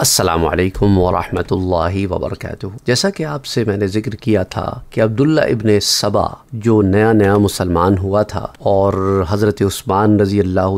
असलकम वरहमल वबरक जैसा कि आपसे मैंने ज़िक्र किया था कि अब्दुल्ला इबन सबा जो नया नया मुसलमान हुआ था और हज़रत उस्मान रज़ी अल्लाह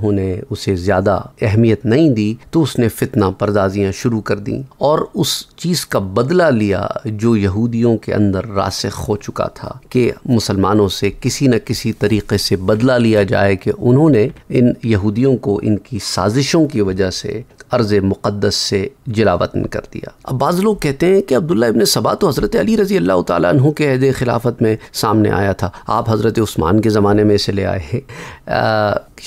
तु ने उसे ज़्यादा अहमियत नहीं दी तो उसने फितना परदाजियाँ शुरू कर दी और उस चीज़ का बदला लिया जो यहूदियों के अंदर रासख हो चुका था कि मुसलमानों से किसी न किसी तरीके से बदला लिया जाए कि उन्होंने इन यहूदियों को इनकी साजिशों की वजह से अर्ज़ मुक़दस से जिलावतन कर दिया अब बाज़ लोग कहते हैं कि अब्दुल्ला इबन सबा तो हज़रत अली रज़ी अल्लाह तु के अहद खिलाफत में सामने आया था आप हज़रत उस्मान के ज़माने में इसे ले आए हैं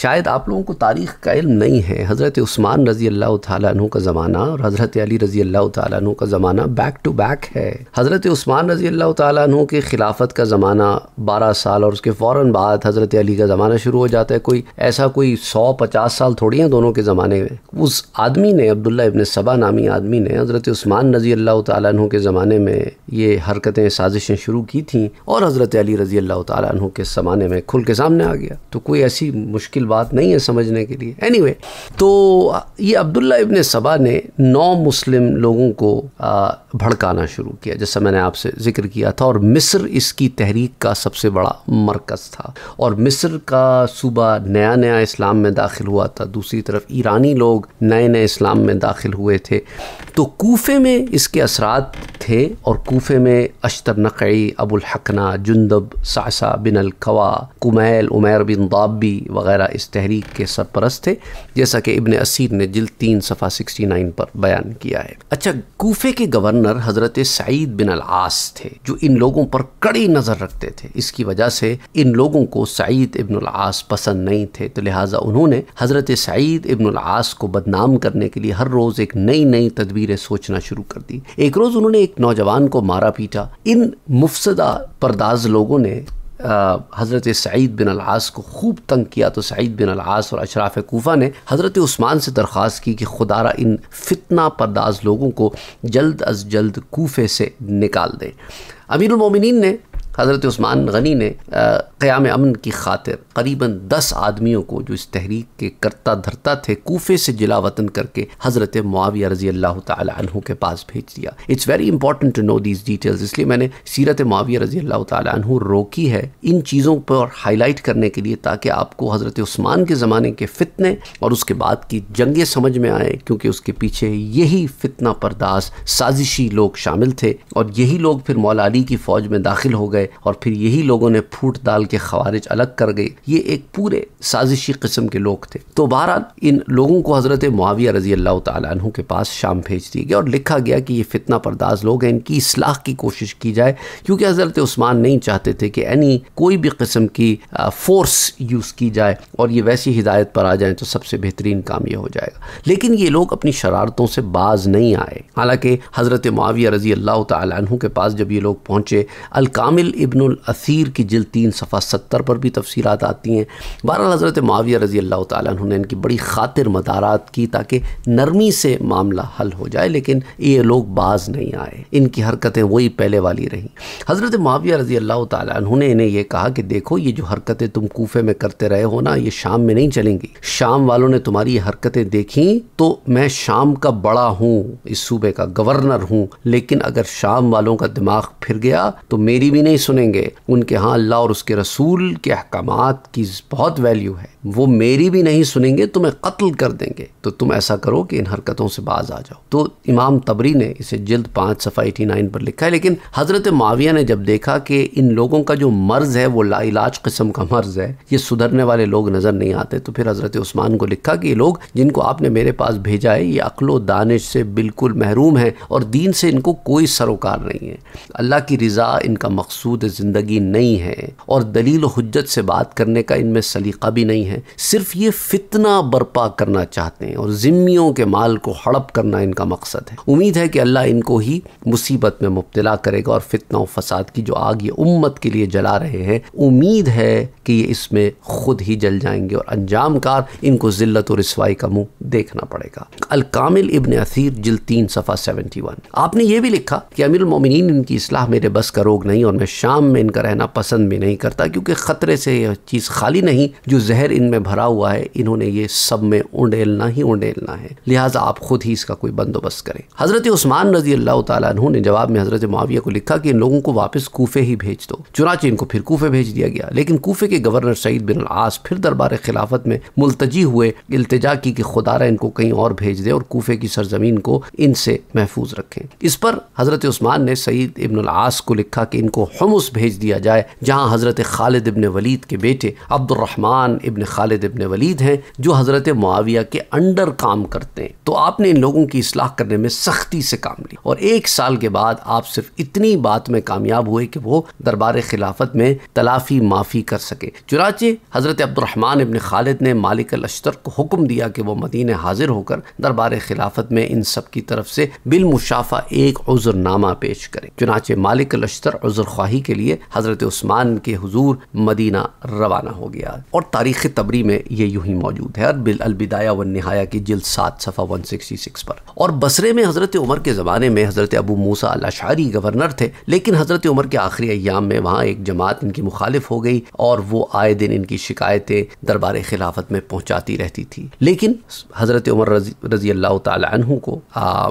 शायद आप लोगों को तारीख़ का इल्म नहीं है हज़रत उस्मान रज़ी अल्लाह तु का ज़माना और हज़रत अली रज़ी अल्लाह तु का ज़माना बैक टू बैक है हज़रत उस्मान रज़ी अल्लाह तु के खिलाफत का ज़माना बारह साल और उसके फ़ौर बाद हज़रत अली का ज़माना शुरू हो जाता है कोई ऐसा कोई सौ पचास साल थोड़ी हैं दोनों के ज़माने में उस आदमी ने अब्दुल्ला इबन सबा नामी आदमी ने हज़रत उस्मान रज़ी अल्लाह तु के ज़माने में ये हरकतें साजिशें शुरू की थीं और हज़रत अली रज़ी अल्लाह तु के ज़माने में खुल के सामने आ गया तो कोई ऐसी मुश्किल बात नहीं है समझने के लिए एनी anyway, तो ये अब्दुल्ला इबन सबा ने नौ मुस्लिम लोगों को आ, भड़काना शुरू किया जैसा मैंने आपसे जिक्र किया था और मिस्र इसकी तहरीक का सबसे बड़ा मरकज़ था और मिस्र का सूबा नया नया इस्लाम में दाखिल हुआ था दूसरी तरफ ईरानी लोग नए नए इस्लाम में दाखिल हुए थे तो कोफे में इसके असरा थे और कोफे में अशतर नकई अबुल हकना जुंदब सासा बिन अलखवा कुमैल उमैर बिन दाबी वगैरह इस तहरीक के सरपरस्त थे जैसा कि इबन असीर ने जल्द तीन सफ़ा सिक्सटी नाइन पर बयान किया है अच्छा कोफे के गवर्नर गवर्नर हज़रत सईद बिन आस थे जो इन लोगों पर कड़ी नज़र रखते थे इसकी वजह से इन लोगों को सईद इबन आस पसंद नहीं थे तो लिहाजा उन्होंने हज़रत सईद इबन अलास को बदनाम करने के लिए हर रोज़ एक नई नई तदबीरें सोचना शुरू कर दी एक रोज़ उन्होंने एक नौजवान को मारा पीटा इन मुफसदा परदाज लोगों ने हज़रत सईद बिन अलास को खूब तंग किया तो सईद बिन अलास और अशराफ कोफा ने हज़रत उस्मान से दरख्वास की कि खुदारा इन फितना परदाज लोगों को जल्द अज जल्द कोफे से निकाल दें अमीरमिन ने हज़रत उस्मान गनी ने क़याम अमन की खातिर करीब दस आदमियों को जो इस तहरीक के करता धरता थे कोफे से जिला वतन करके हज़रत मुआविया रजी अल्लाह तहों के पास भेज दिया it's very important to know these details इसलिए मैंने सीरत मुआविया रजी अल्लाह तहों रोकी है इन चीज़ों पर हाईलाइट करने के लिए ताकि आपको हज़रत उस्मान के ज़माने के फितने और उसके बाद की जंगें समझ में आए क्योंकि उसके पीछे यही फितना परदास साजिशी लोग शामिल थे और यही लोग फिर मौलाली की फ़ौज में दाखिल हो गए और फिर यही लोगों ने फूट डाल के खवारिज अलग कर गए ये एक पूरे साजिशी किस्म के लोग थे तो बहरहाल इन लोगों को हज़रत मुआविया रजी अल्लाह तु के पास शाम भेज दिए गए और लिखा गया कि ये फितना परदाज लोग हैं इनकी इसलाह की कोशिश की जाए क्योंकि हज़रत उस्मान नहीं चाहते थे कि एनी कोई भी किस्म की फ़ोर्स यूज़ की जाए और ये वैसी हिदायत पर आ जाए तो सबसे बेहतरीन काम ये हो जाएगा लेकिन ये लोग अपनी शरारतों से बाज नहीं आए हालांकि हज़रत माविया रजी अल्लाह तु के पास जब ये लोग पहुँचे अलकामिल मुकिल इब्न असीर की जिल तीन सफ़ा सत्तर पर भी तफसीलात आती हैं बहरहाल हज़रत माविया रज़ी अल्लाह तु इनकी बड़ी खातिर मदारात की ताकि नरमी से मामला हल हो जाए लेकिन ये लोग बाज नहीं आए इनकी हरकतें वही पहले वाली रहीं हज़रत माविया रज़ी अल्लाह तु इन्हें यह कहा कि देखो ये जो हरकतें तुम कोफे में करते रहे हो ना ये शाम में नहीं चलेंगी शाम वालों ने तुम्हारी ये हरकतें देखी तो मैं शाम का बड़ा हूँ इस सूबे का गवर्नर हूँ लेकिन अगर शाम वालों का दिमाग फिर गया तो मेरी भी नहीं सुनेंगे उनके यहाँ अल्लाह और उसके रसूल के अहकाम की बहुत वैल्यू है वो मेरी भी नहीं सुनेंगे तुम्हें तो कत्ल कर देंगे तो तुम ऐसा करो कि इन हरकतों से बाज आ जाओ तो इमाम तबरी ने इसे जल्द पाँच सफ़ा एटी नाइन पर लिखा है लेकिन हज़रत माविया ने जब देखा कि इन लोगों का जो मर्ज़ है वो लाइलाज किस्म का मर्ज़ है ये सुधरने वाले लोग नज़र नहीं आते तो फिर हज़रत उस्मान को लिखा कि ये लोग जिनको आपने मेरे पास भेजा है ये अकलो दानिश से बिल्कुल महरूम है और दीन से इनको कोई सरोकार नहीं है अल्लाह की रज़ा इनका मकसूद ज़िंदगी नहीं है और दलील हजत से बात करने का इनमें सलीका भी नहीं है हैं सिर्फ ये फितना बर्पा करना चाहते हैं और ज़िम्मियों के माल को हड़प करना इनका मकसद है उम्मीद है कि अल्लाह इनको ही मुसीबत में मुबतला करेगा और फितना और फसाद की जो आग ये उम्मत के लिए जला रहे हैं उम्मीद है कि ये इसमें खुद ही जल जाएंगे और अंजाम कार इनको ज़िल्लत और रसवाई का मुँह देखना पड़ेगा अलकामिल इबन असीर जिल तीन सफ़ा सेवेंटी वन आपने ये भी लिखा कि अमीर अमीरमिन इनकी असलाह मेरे बस का रोग नहीं और मैं शाम में इनका रहना पसंद भी नहीं करता क्योंकि ख़तरे से यह चीज़ खाली नहीं जो जहर इनमें भरा हुआ है इन्होंने ये सब में उंडेलना ही उंडेलना है लिहाजा आप खुद ही इसका कोई बंदोबस्त करें हज़रत उस्मान रजी अल्लाह तु ने जवाब में हज़रत माविया को लिखा कि इन लोगों को वापस कूफे ही भेज दो चुनाच इनको फिर कूफे भेज दिया गया लेकिन कूफे के गवर्नर सईद बिन आस फिर दरबार खिलाफत में मुलतजी हुए इल्तजा की कि खुदारा इनको कहीं और भेज दे और कूफे की सरजमीन को इनसे महफूज रखें इस पर हज़रत उस्मान ने सईद इबन आस को लिखा कि इनको हमस भेज दिया जाए जहाँ हज़रत खालिद इबन वलीद के बेटे अब्दुलरहमान इबन खालिद इबन वलीद हैं जो हज़रत मुआविया के अंडर काम करते हैं तो आपने इन लोगों की असलाह करने में सख्ती से काम ली और एक साल के बाद आप सिर्फ इतनी बात में कामयाब हुए कि वो दरबार खिलाफत में तलाफी माफ़ी कर सके चुनाचे हज़रत अब्दुलरहमान इबन खालिद ने मालिक अश्तर को हुक्म दिया कि वो मदीन हाजिर होकर दरबार खिलाफत में इन सब की तरफ से बिलमुशाफा एक उज़रनामा पेश करें चुनाचे मालिक लश्तर उज़र ख्वाही के लिए हज़रत उस्मान के हजूर मदीना रवाना हो गया और तारीख तबरी में ये यूं ही मौजूद है अलबिल अलबिदाया व नहाया की जिल्द सात सफ़ा वन सिक्सटी सिक्स पर और बसरे में हज़रत उमर के ज़माने में हज़रत अबू मूसा अलाशारी गवर्नर थे लेकिन हज़रत उमर के आखिरी अयाम में वहाँ एक जमात इनकी मुखालिफ हो गई और वो आए दिन इनकी शिकायतें दरबार खिलाफत में पहुँचाती रहती थी लेकिन हज़रत उमर रजी, रजी अल्लाह तु को आ,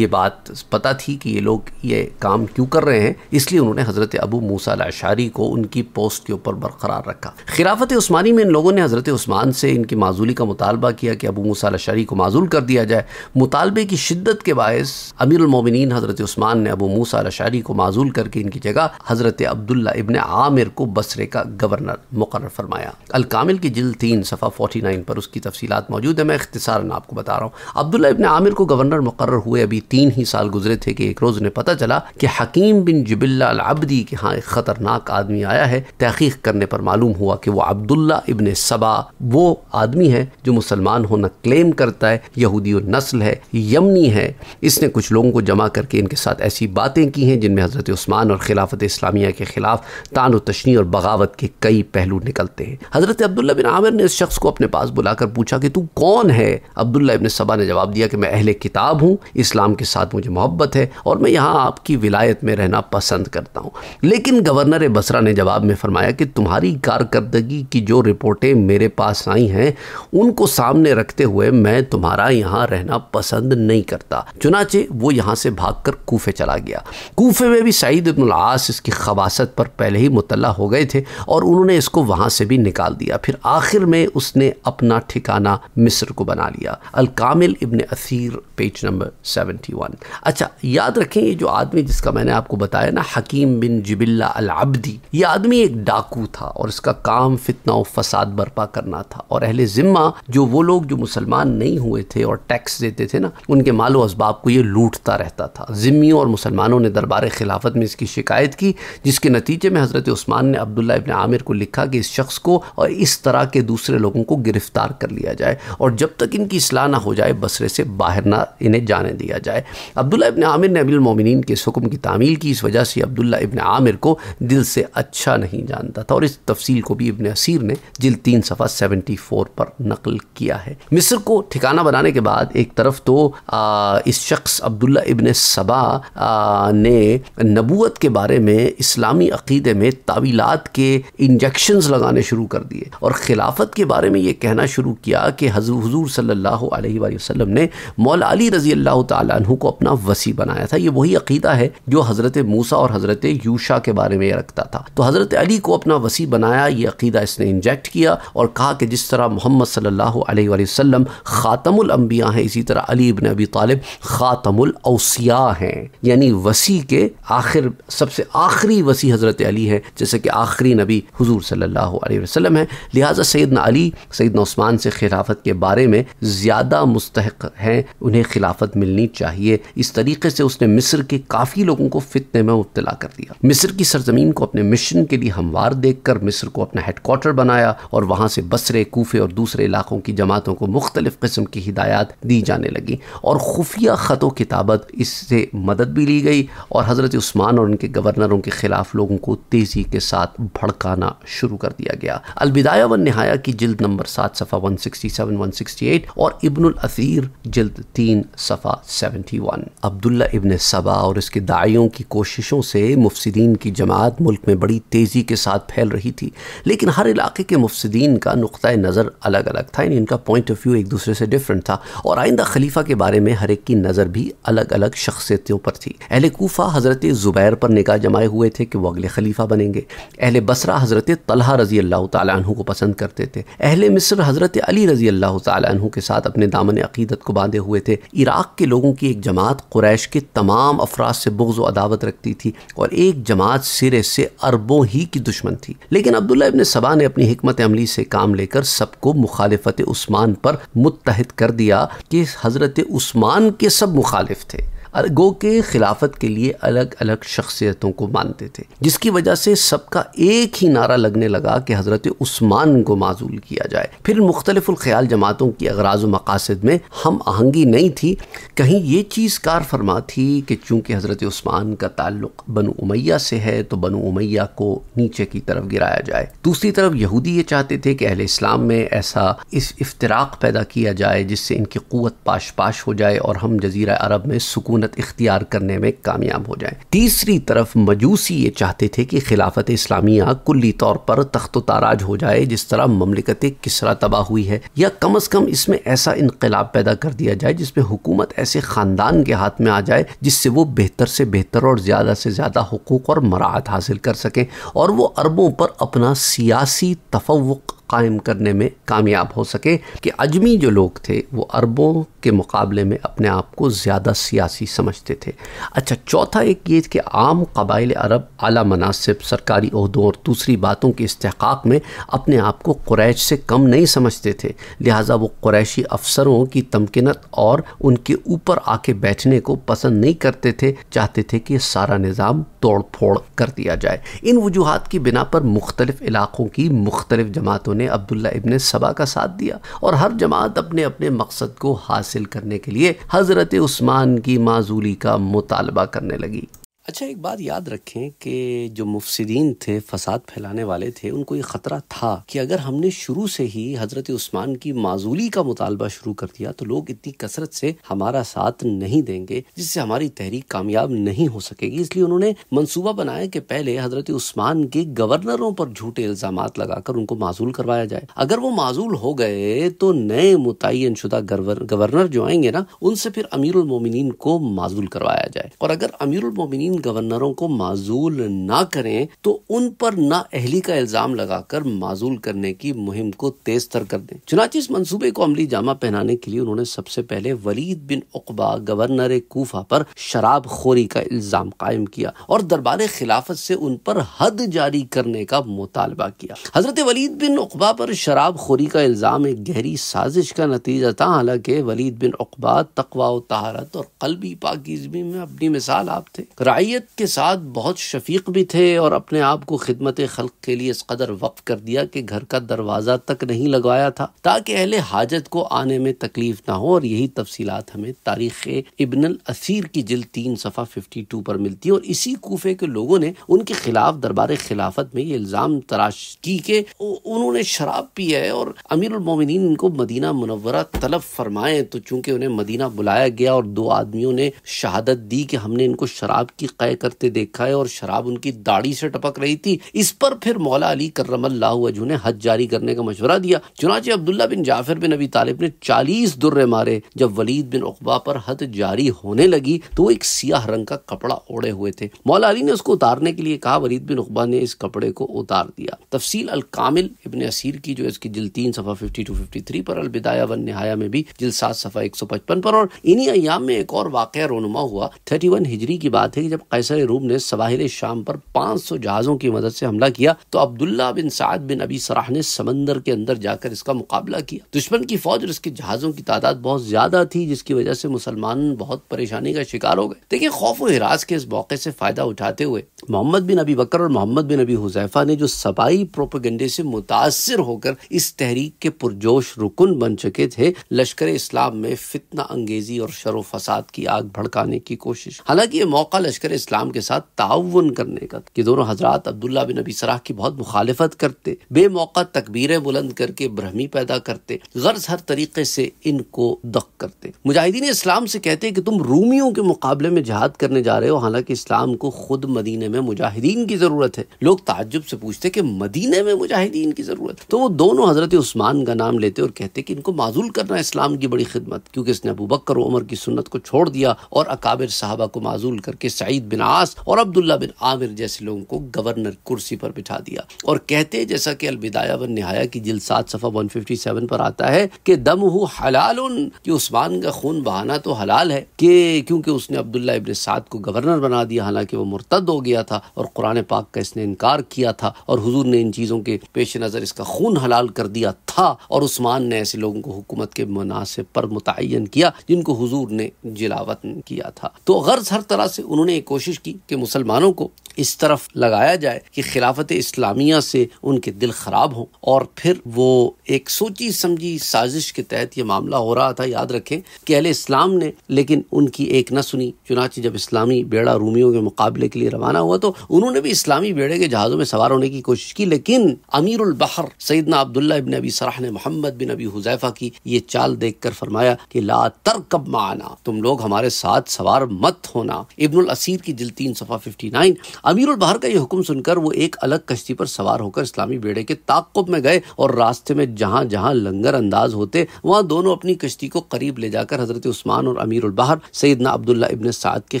ये बात पता थी कि ये लोग ये काम क्यों कर रहे हैं इसलिए उन्होंने हज़रत अबू मूसा अलाशारी को उनकी पोस्ट के ऊपर बरकरार रखा खिलाफत उस्मानी में इन लोगों लोगों ने हज़रत उस्मान से इनकी माजूली का मुतालबा किया कि अबू मूसा शरी को माजूल कर दिया जाए मुतालबे की शिद्दत के बायस अमीरमिन हज़रत उस्मान ने अबू मूसा शरी को माजूल करके इनकी जगह हज़रत अब्दुल्ला इबन आमिर को बसरे का गवर्नर मुकर फरमाया अलकामिल की जिल तीन सफ़ा फोटी नाइन पर उसकी तफसीत मौजूद है मैं इख्तसारन आपको बता रहा हूँ अब्दुल्ला इबन आमिर को गवर्नर मुकर हुए अभी तीन ही साल गुजरे थे कि एक रोज़ उन्हें पता चला कि हकीम बिन जबिल्लाबदी के यहाँ एक ख़तरनाक आदमी आया है तहकीक करने पर मालूम हुआ कि वह अब्दुल्ला इबन सबा वो आदमी है जो मुसलमान होना क्लेम करता है यहूदी नस्ल है यमनी है इसने कुछ लोगों को जमा करके इनके साथ ऐसी बातें की हैं जिनमें हज़रत उस्मान और खिलाफत इस्लामिया के ख़िलाफ़ तान व तशनी और बगावत के कई पहलू निकलते हैं हज़रत अब्दुल्ला बिन आमिर ने इस शख्स को अपने पास बुलाकर पूछा कि तू कौन है अब्दुल्ला इबन सबा ने जवाब दिया कि मैं अहले किताब हूँ इस्लाम के साथ मुझे मोहब्बत है और मैं यहाँ आपकी विलायत में रहना पसंद करता हूँ लेकिन गवर्नर बसरा ने जवाब में फरमाया कि तुम्हारी कारकर्दगी की जो रिपोर्टें बातें मेरे पास आई हैं उनको सामने रखते हुए मैं तुम्हारा यहाँ रहना पसंद नहीं करता चुनाचे वो यहाँ से भाग कर कूफे चला गया कूफे में भी सईद इब्न आस इसकी खबासत पर पहले ही मुतला हो गए थे और उन्होंने इसको वहाँ से भी निकाल दिया फिर आखिर में उसने अपना ठिकाना मिस्र को बना लिया अल कामिल इब्न असीर पेज नंबर सेवेंटी वन अच्छा याद रखें ये जो आदमी जिसका मैंने आपको बताया ना हकीम बिन जिबिल्ला अल अबदी ये आदमी एक डाकू था और इसका काम फितना फसाद फसाद बर्पा करना था और अहले ज़िम्मा जो वो लोग जो मुसलमान नहीं हुए थे और टैक्स देते थे ना उनके मालो इसबाब को ये लूटता रहता था ज़िम्मियों और मुसलमानों ने दरबार खिलाफत में इसकी शिकायत की जिसके नतीजे में हज़रत उस्मान ने अब्दुल्ला इबन आमिर को लिखा कि इस शख्स को और इस तरह के दूसरे लोगों को गिरफ़्तार कर लिया जाए और जब तक इनकी असलाह ना हो जाए बसरे से बाहर ना इन्हें जाने दिया जाए अब्दुल्ला इबन आमिर ने अबिलमिन के इस हुक्म की तामील की इस वजह से अब्दुल्ला इबन आमिर को दिल से अच्छा नहीं जानता था और इस तफसील को भी इबन असीर ने जिल तीन सफा सेवेंटी फोर पर नकल किया है मिस्र को ठिकाना बनाने के बाद एक तरफ तो आ, इस शख्स अब्दुल्ला इबन सबा आ, ने नबूत के बारे में इस्लामी अकीदे में तावीलात के इंजेक्शन लगाने शुरू कर दिए और खिलाफत के बारे में ये कहना शुरू किया कि हजूर सल्ला वसलम ने मौलाली अली रजी अल्लाह तु को अपना वसी बनाया था ये वही अकीदा है जो हज़रत मूसा और हज़रत यूशा के बारे में रखता था तो हज़रत अली को अपना वसी बनाया ये अकीदा इसने इंजेक्ट किया दिया और कहा कि जिस तरह मोहम्मद सल्लल्लाहु अलैहि वसल्लम ख़ातमुल अम्बिया हैं इसी तरह अली इबन अबी तालिब ख़ातमुल अवसिया हैं यानी वसी के आखिर सबसे आखिरी वसी हज़रत अली हैं जैसे कि आखिरी नबी हजूर सल्लल्लाहु अलैहि वसल्लम हैं लिहाजा सैदना अली सैदना उस्मान से खिलाफत के बारे में ज़्यादा मुस्तक हैं उन्हें खिलाफत मिलनी चाहिए इस तरीके से उसने मिस्र के काफ़ी लोगों को फितने में मुबतला कर दिया मिस्र की सरजमीन को अपने मिशन के लिए हमवार देख कर मिस्र को अपना हेडकोार्टर बनाया और वहाँ से बसरे कोफे और दूसरे इलाकों की जमातों को मुख्तलिफ़ किस्म की हिदायत दी जाने लगी और खुफिया ख़त किताबत इससे मदद भी ली गई और हज़रत उस्मान और उनके गवर्नरों के ख़िलाफ़ लोगों को तेज़ी के साथ भड़काना शुरू कर दिया गया अलविदाया व नहाया की जल्द नंबर सात सफ़ा one sixty seven one sixty eight और इब्नुल असीर जल्द तीन सफ़ा सेवेंटी वन अब्दुल्ला इबन सबा और इसके दाइयों की कोशिशों से मुफसदीन की जमात मुल्क में बड़ी तेज़ी के साथ फैल रही थी लेकिन हर इलाके के मुफसद मुफसदीन का नुक़ नज़र अलग अलग था यानी इनका पॉइंट ऑफ व्यू एक दूसरे से डिफरेंट था और आइंदा खलीफा के बारे में हर एक की नज़र भी अलग अलग शख्सियतों पर थी अहल कोफ़ा हज़रत ज़ुबैर पर निकाह जमाए हुए थे कि वह अगले खलीफा बनेंगे अहल बसरा हज़रत तलहा रज़ी अल्लाह तु को पसंद करते थे अहल मिस्र हज़रत अली रज़ी अल्लाह तु के साथ अपने दामन अकीदत को बांधे हुए थे इराक़ के लोगों की एक जमात क्रैश के तमाम अफराज से बुग्ज़ अदावत रखती थी और एक जमात सिरे से अरबों ही की दुश्मन थी लेकिन अब्दुल्ला इबन सबा ने अपनी हमत फैमिली से काम लेकर सबको मुखालफत उस्मान पर मुतहद कर दिया कि हज़रत उस्मान के सब मुखालिफ थे गो के खिलाफत के लिए अलग अलग शख्सियतों को मानते थे जिसकी वजह से सबका एक ही नारा लगने लगा कि हज़रत उस्मान को माजूल किया जाए फिर मुख्तलिफ़्याल जमातों की अगराज मकासद में हम आहंगी नहीं थी कहीं ये चीज़ कार फरमा थी कि चूंकि हज़रत उस्मान का ताल्लुक बनु उमैया से है तो बनु उमैया को नीचे की तरफ गिराया जाए दूसरी तरफ यहूदी ये चाहते थे कि अहल इस्लाम में ऐसा इस इफ्तराक पैदा किया जाए जिससे इनकी क़वत पाश पाश हो जाए और हम जजीरा अरब में सुकून सल्तनत इख्तियार करने में कामयाब हो जाए तीसरी तरफ मजूसी ये चाहते थे कि खिलाफत इस्लामिया कुल्ली तौर पर तख्त ताराज हो जाए जिस तरह ममलिकत किसरा तबाह हुई है या कम अज़ कम इसमें ऐसा इनकलाब पैदा कर दिया जाए जिसमें हुकूमत ऐसे ख़ानदान के हाथ में आ जाए जिससे वो बेहतर से बेहतर और ज़्यादा से ज़्यादा हकूक़ और मराहत हासिल कर सकें और वो अरबों पर अपना सियासी तफवक़ कायम करने में कामयाब हो सके कि अजमी जो लोग थे वो अरबों के मुकाबले में अपने आप को ज़्यादा सियासी समझते थे अच्छा चौथा एक ये कि आम कबाइल अरब आला मनासिब सरकारी अहदों और दूसरी बातों के इस्तेकाक में अपने आप को क्रैश से कम नहीं समझते थे लिहाजा वो क्रैशी अफसरों की तमकिनत और उनके ऊपर आके बैठने को पसंद नहीं करते थे चाहते थे कि सारा निज़ाम तोड़ फोड़ कर दिया जाए इन वजूहत की बिना पर मुख्तलिफ़ इलाक़ों की मुख्तलिफ़ जमातों ने अब्दुल्ला इबन सबा का साथ दिया और हर जमात अपने अपने मकसद को हासिल करने के लिए हज़रत उस्मान की माजूली का मुतालबा करने लगी अच्छा एक बात याद रखें कि जो मुफसदीन थे फसाद फैलाने वाले थे उनको ये ख़तरा था कि अगर हमने शुरू से ही हज़रत उस्मान की माजूली का मुतालबा शुरू कर दिया तो लोग इतनी कसरत से हमारा साथ नहीं देंगे जिससे हमारी तहरीक कामयाब नहीं हो सकेगी इसलिए उन्होंने मनसूबा बनाया कि पहले हज़रत उस्मान के गवर्नरों पर झूठे इल्ज़ाम लगाकर उनको माजूल करवाया जाए अगर वो माजूल हो गए तो नए मुतन शुदा गवर्नर जो आएंगे ना उनसे फिर अमीर को माजूल करवाया जाए और अगर अमीरमिन गवर्नरों को माजूल ना करें तो उन पर ना अहली का इल्जाम लगाकर माजूल करने की मुहिम को तेज तर कर दें चुनाची इस मनसूबे को अमली जामा पहनाने के लिए उन्होंने सबसे पहले वलीद बिन उकबा गवर्नर कोफा पर शराब खोरी का इल्जाम कायम किया और दरबार खिलाफत से उन पर हद जारी करने का मुतालबा किया हजरत वलीद बिन उकबा पर शराब खोरी का इल्जाम एक गहरी साजिश का नतीजा था हालांकि वलीद बिन उकबा तकवा तहारत और कलबी पाकिजगी में अपनी मिसाल आप थे राय शरीयत के साथ बहुत शफीक भी थे और अपने आप को खिदमत खल के लिए इस कदर वक्फ कर दिया कि घर का दरवाज़ा तक नहीं लगवाया था ताकि अहले हाजत को आने में तकलीफ ना हो और यही तफसीत हमें तारीख इबन असीर की जिल तीन सफ़ा फिफ्टी टू पर मिलती है और इसी कोफे के लोगों ने उनके खिलाफ दरबार खिलाफत में ये इल्ज़ाम तराश की के उन्होंने शराब पी है और अमीर अमीरमिन इनको मदीना मुनवरा तलब फरमाए तो चूंकि उन्हें मदीना बुलाया गया और दो आदमियों ने शहादत दी कि हमने इनको शराब की तस्क़ करते देखा है और शराब उनकी दाढ़ी से टपक रही थी इस पर फिर मौला अली अल्लाह ने हज जारी करने का मशवरा दिया चुनाचे अब्दुल्ला बिन जाफिर बिन अबी तालिब ने चालीस दुर्रे मारे जब वलीद बिन उकबा पर हद जारी होने लगी तो वो एक सियाह रंग का कपड़ा ओढ़े हुए थे मौला अली ने उसको उतारने के लिए कहा वलीद बिन उकबा ने इस कपड़े को उतार दिया तफसील अल कामिल इबन असीर की जो इसकी जिल तीन सफा फिफ्टी टू फिफ्टी थ्री पर अलबिदाया वन नहाया में भी जिल सात सफा एक सौ पचपन पर और इन्हीं अयाम में एक और वाक़ रोनुमा हुआ थर्टी वन हिजरी की बात है कि जब कैसर रूम ने सवाहिर शाम पर 500 जहाज़ों की मदद से हमला किया तो अब्दुल्ला बिन साद बिन अबी सराह ने समंदर के अंदर जाकर इसका मुकाबला किया दुश्मन की फौज और इसके जहाज़ों की तादाद बहुत ज़्यादा थी जिसकी वजह से मुसलमान बहुत परेशानी का शिकार हो गए देखिए खौफ और हिरास के इस मौके से फ़ायदा उठाते हुए मोहम्मद बिन अबी बकर और मोहम्मद बिन अबी हुजैफा ने जो सबाई प्रोपोगंडे से मुतासर होकर इस तहरीक के पुरजोश रुकन बन चुके थे लश्कर इस्लाम में फितना अंगेजी और शरो फसाद की आग भड़काने की कोशिश हालांकि ये मौका लश्कर इस्लाम के साथ ताउन करने का कि दोनों हजरत अब्दुल्ला बिन अबी सराह की बहुत मुखालफत करते बेमौका तकबीरें बुलंद करके ब्रह्मी पैदा करते गर्ज हर तरीके से इनको दख करते मुजाहिदीन इस्लाम से कहते कि तुम रूमियों के मुकाबले में जहाद करने जा रहे हो हालांकि इस्लाम को खुद मदीने में मुजाहिदीन की जरूरत है लोग ताजुब से पूछते कि मदीने में मुजाहिदीन की जरूरत तो वो दोनों हजरत उस्मान का नाम लेते और कहते कि इनको माजूल करना इस्लाम की बड़ी खिदमत क्योंकि इसने अबू बकर उमर की सुन्नत को छोड़ दिया और अकाबिर साहबा को माजूल करके सईद वलीद बिन आस और अब्दुल्ला बिन आमिर जैसे लोगों को गवर्नर कुर्सी पर बिठा दिया और कहते जैसा की अलविदाया बन नहाया की जिल सात सफा वन फिफ्टी सेवन पर आता है की दम हु हलाल की उस्मान का खून बहाना तो हलाल है के क्योंकि उसने अब्दुल्ला इबन साद को गवर्नर बना दिया हालांकि वो मुर्तद हो गया था और कुरान पाक का इसने इनकार किया था और हुजूर ने इन चीज़ों के पेश नज़र इसका खून हलाल कर दिया था और उस्मान ने ऐसे लोगों को हुकूमत के मुनासिब पर मुतन किया जिनको हुजूर ने जिलावत किया था तो गर्ज हर तरह से उन्होंने कोशिश की कि मुसलमानों को इस तरफ लगाया जाए कि खिलाफत इस्लामिया से उनके दिल खराब हो और फिर वो एक सोची समझी साजिश के तहत ये मामला हो रहा था याद रखें कि अहले इस्लाम ने लेकिन उनकी एक न सुनी चुनाची जब इस्लामी बेड़ा रूमियों के मुकाबले के लिए रवाना हुआ तो उन्होंने भी इस्लामी बेड़े के जहाज़ों में सवार होने की कोशिश की लेकिन अमीर बहर सईदना अब्दुल्ला इबन अबी सराह ने मोहम्मद बिन अबी हुजैफा की ये चाल देख कर फरमाया कि ला तरकब माना तुम लोग हमारे साथ सवार मत होना इबन असीर की जिल तीन सफ़ा फिफ्टी नाइन अमीरुल बहर का यह हुक्म सुनकर वो एक अलग कश्ती पर सवार होकर इस्लामी बेड़े के ताकुब में गए और रास्ते में जहाँ जहां लंगर अंदाज होते वहाँ दोनों अपनी कश्ती को करीब ले जाकर हजरत उस्मान और उल बहर सईदना अब्दुल्ला इबन साद के